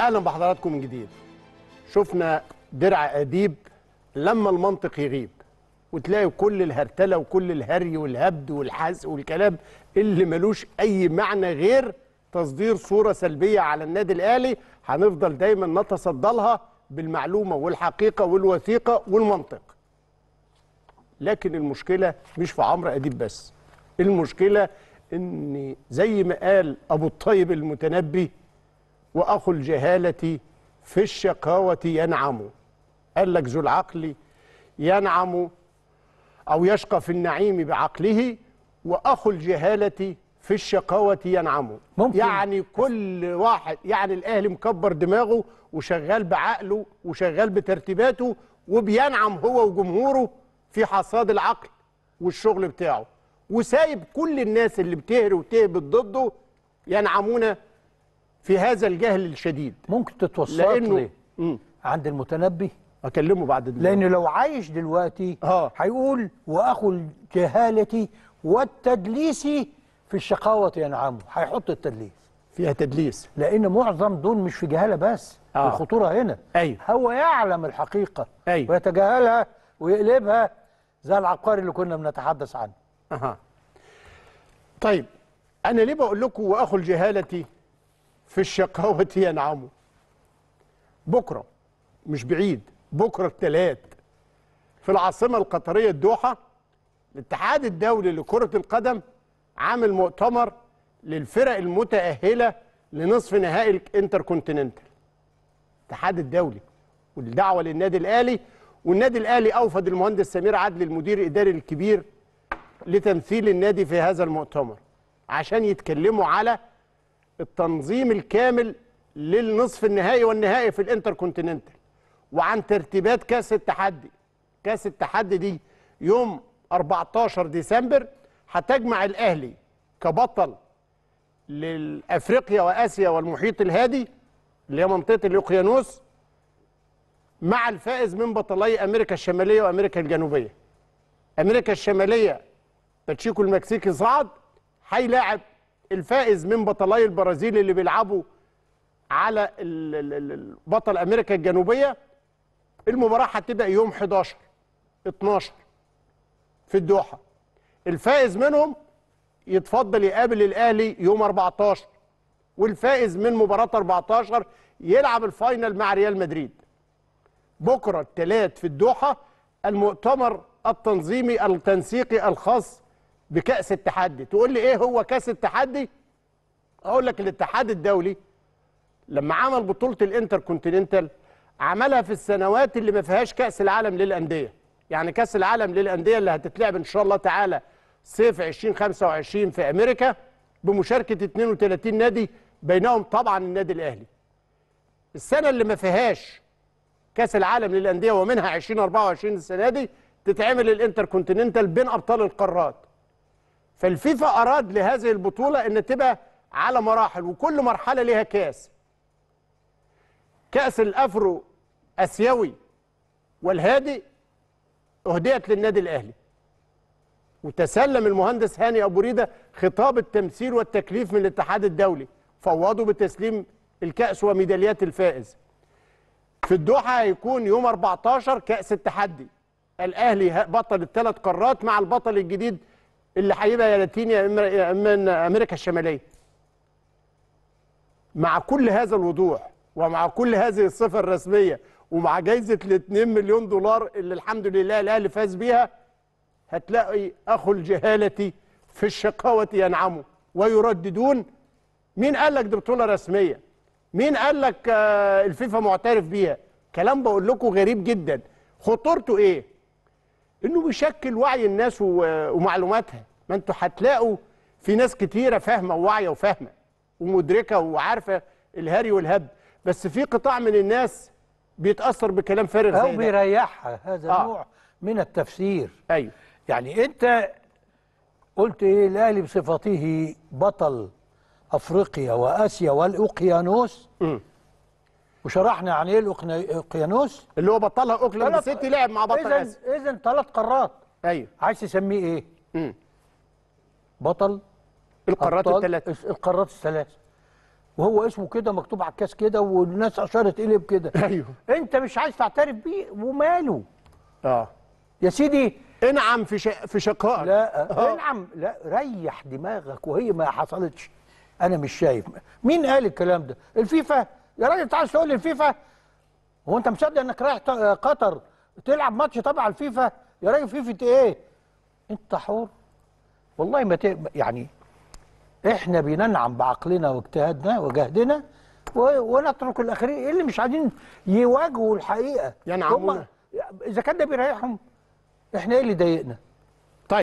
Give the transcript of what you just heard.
اهلا بحضراتكم من جديد شفنا درع اديب لما المنطق يغيب وتلاقي كل الهرتله وكل الهري والهبد والحزق والكلام اللي ملوش اي معنى غير تصدير صوره سلبيه على النادي الاهلي هنفضل دايما نتصدى لها بالمعلومه والحقيقه والوثيقه والمنطق لكن المشكله مش في عمرو اديب بس المشكله ان زي ما قال ابو الطيب المتنبي وأخو الجهالة في الشقاوة ينعم قال لك ذو العقل ينعم أو يشقى في النعيم بعقله وأخو الجهالة في الشقاوة ينعم ممكن. يعني كل واحد يعني الأهل مكبر دماغه وشغال بعقله وشغال بترتيباته وبينعم هو وجمهوره في حصاد العقل والشغل بتاعه وسايب كل الناس اللي بتهري وتهبط ضده ينعمون في هذا الجهل الشديد ممكن تتوسط لأنه لي عند المتنبي اكلمه بعد دلوقتي. لانه لو عايش دلوقتي آه. هيقول واخو الجهاله والتدليس في الشقاوه ينعم هيحط التدليس فيها تدليس لان معظم دول مش في جهاله بس آه. الخطوره هنا أيوه. هو يعلم الحقيقه أيوه. ويتجاهلها ويقلبها زي العبقري اللي كنا بنتحدث عنه أه. طيب انا ليه بقول لكم واخو الجهاله في الشقاوة ينعموا بكرة مش بعيد بكرة الثلاث في العاصمة القطرية الدوحة الاتحاد الدولي لكرة القدم عامل مؤتمر للفرق المتأهلة لنصف نهائي الانتركونتيننتال الاتحاد الدولي والدعوة للنادي الأهلي والنادي الأهلي أوفد المهندس سمير عدلي المدير الإداري الكبير لتمثيل النادي في هذا المؤتمر عشان يتكلموا على التنظيم الكامل للنصف النهائي والنهائي في الانتركونتيننتال وعن ترتيبات كاس التحدي كاس التحدي دي يوم 14 ديسمبر هتجمع الاهلي كبطل لافريقيا واسيا والمحيط الهادي اللي هي منطقه الاقيانوس مع الفائز من بطلي امريكا الشماليه وامريكا الجنوبيه امريكا الشماليه باتشيكو المكسيكي صعد هيلاعب الفائز من بطلاي البرازيل اللي بيلعبوا على بطل امريكا الجنوبيه المباراه هتبدا يوم 11 12 في الدوحه الفائز منهم يتفضل يقابل الاهلي يوم 14 والفائز من مباراه 14 يلعب الفاينل مع ريال مدريد بكره الثلاث في الدوحه المؤتمر التنظيمي التنسيقي الخاص بكأس التحدي تقول لي ايه هو كأس التحدي اقول لك الاتحاد الدولي لما عمل بطولة الانتر كونتيننتال عملها في السنوات اللي ما فيهاش كأس العالم للأندية يعني كأس العالم للأندية اللي هتتلعب إن شاء الله تعالى صيف 2025 في أمريكا بمشاركة 32 نادي بينهم طبعا النادي الأهلي السنة اللي ما فيهاش كأس العالم للأندية ومنها 2024 السنة دي تتعمل الانتر كونتيننتال بين أبطال القارات فالفيفا أراد لهذه البطولة أن تبقى على مراحل وكل مرحلة ليها كاس كأس الأفرو أسيوي والهادي أهديت للنادي الأهلي وتسلم المهندس هاني أبو ريدة خطاب التمثيل والتكليف من الاتحاد الدولي فوضوا بتسليم الكأس وميداليات الفائز في الدوحة هيكون يوم 14 كأس التحدي الأهلي بطل الثلاث قارات مع البطل الجديد اللي هيبقى يا لاتين يا اما يا اما امريكا الشماليه مع كل هذا الوضوح ومع كل هذه الصفه الرسميه ومع جايزه ال 2 مليون دولار اللي الحمد لله الاهلي فاز بيها هتلاقي اخو الجهاله في الشقاوه ينعموا ويرددون مين قال لك دي بطوله رسميه؟ مين قال لك آه، الفيفا معترف بيها؟ كلام بقول لكم غريب جدا خطورته ايه؟ انه بيشكل وعي الناس ومعلوماتها ما انتوا هتلاقوا في ناس كتيره فاهمه وواعيه وفاهمه ومدركه وعارفه الهري والهب بس في قطاع من الناس بيتاثر بكلام فارغ زي ده او بيريحها هذا آه. نوع من التفسير ايوه يعني انت قلت ايه الاهلي بصفته بطل افريقيا واسيا والاوقيانوس م. وشرحنا عن ايه الاوقيانوس اللي هو بطلها اوكلاند سيتي لعب مع بطل اسيا اذا ثلاث قارات ايوه عايز تسميه ايه؟ مم. بطل القارات الثلاث القارات الثلاث وهو اسمه كده مكتوب على الكاس كده والناس اشارت اليه بكده ايوه انت مش عايز تعترف بيه وماله اه يا سيدي انعم في ش... في شقائك لا أوه. آه. انعم لا ريح دماغك وهي ما حصلتش انا مش شايف مين قال الكلام ده الفيفا يا راجل تعال تقول الفيفا هو انت مصدق انك رايح آه، قطر تلعب ماتش تبع الفيفا يا راجل فيفا ايه انت حور والله ما يعني احنا بننعم بعقلنا واجتهادنا وجهدنا ونترك الاخرين اللي مش عايزين يواجهوا الحقيقه ينعمون اذا كان ده بيريحهم احنا ايه اللي ضايقنا